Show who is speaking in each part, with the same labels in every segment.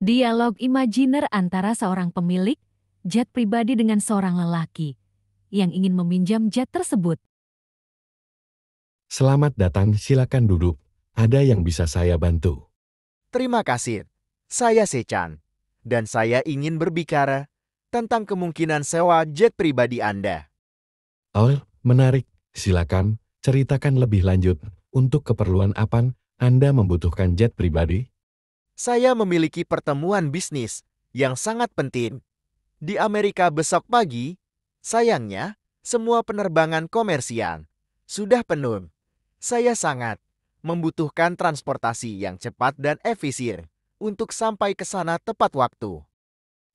Speaker 1: Dialog imajiner antara seorang pemilik jet pribadi dengan seorang lelaki yang ingin meminjam jet tersebut.
Speaker 2: Selamat datang, silakan duduk. Ada yang bisa saya bantu?
Speaker 3: Terima kasih. Saya Sechan, dan saya ingin berbicara tentang kemungkinan sewa jet pribadi Anda.
Speaker 2: Oh, menarik. Silakan ceritakan lebih lanjut. Untuk keperluan apa Anda membutuhkan jet
Speaker 3: pribadi? saya memiliki pertemuan bisnis yang sangat penting. Di Amerika besok pagi, sayangnya, semua penerbangan komersial sudah penuh. Saya sangat membutuhkan transportasi yang cepat dan efisien untuk sampai ke sana tepat waktu.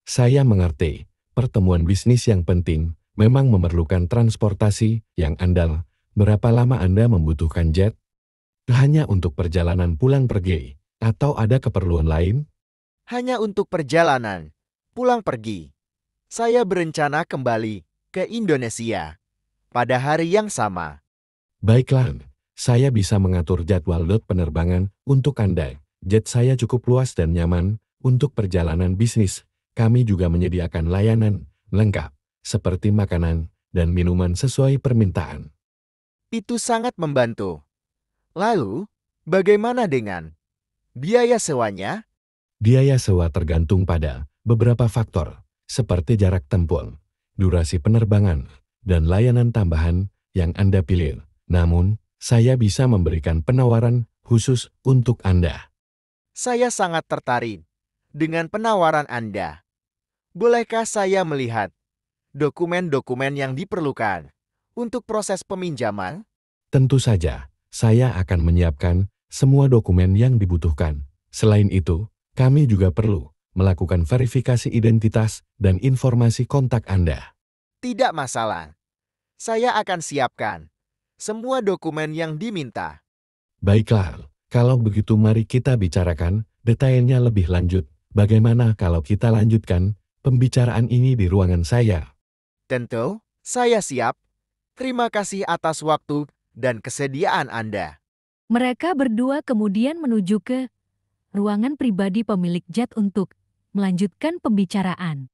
Speaker 2: Saya mengerti, pertemuan bisnis yang penting memang memerlukan transportasi yang andal. Berapa lama Anda membutuhkan jet? Hanya untuk perjalanan pulang pergi. Atau ada keperluan lain?
Speaker 3: Hanya untuk perjalanan. Pulang pergi. Saya berencana kembali ke Indonesia pada hari yang sama.
Speaker 2: Baiklah, saya bisa mengatur jadwal load penerbangan untuk Anda. Jet saya cukup luas dan nyaman untuk perjalanan bisnis. Kami juga menyediakan layanan lengkap seperti makanan dan minuman sesuai permintaan.
Speaker 3: Itu sangat membantu. Lalu, bagaimana dengan Biaya sewanya?
Speaker 2: Biaya sewa tergantung pada beberapa faktor, seperti jarak tempuh, durasi penerbangan, dan layanan tambahan yang Anda pilih. Namun, saya bisa memberikan penawaran khusus untuk Anda.
Speaker 3: Saya sangat tertarik dengan penawaran Anda. Bolehkah saya melihat dokumen-dokumen yang diperlukan untuk proses peminjaman?
Speaker 2: Tentu saja, saya akan menyiapkan semua dokumen yang dibutuhkan. Selain itu, kami juga perlu melakukan verifikasi identitas dan informasi kontak Anda.
Speaker 3: Tidak masalah. Saya akan siapkan semua dokumen yang diminta.
Speaker 2: Baiklah, kalau begitu mari kita bicarakan detailnya lebih lanjut. Bagaimana kalau kita lanjutkan pembicaraan
Speaker 3: ini di ruangan saya? Tentu, saya siap. Terima kasih atas waktu dan kesediaan Anda.
Speaker 1: Mereka berdua kemudian menuju ke ruangan pribadi pemilik jet untuk melanjutkan pembicaraan.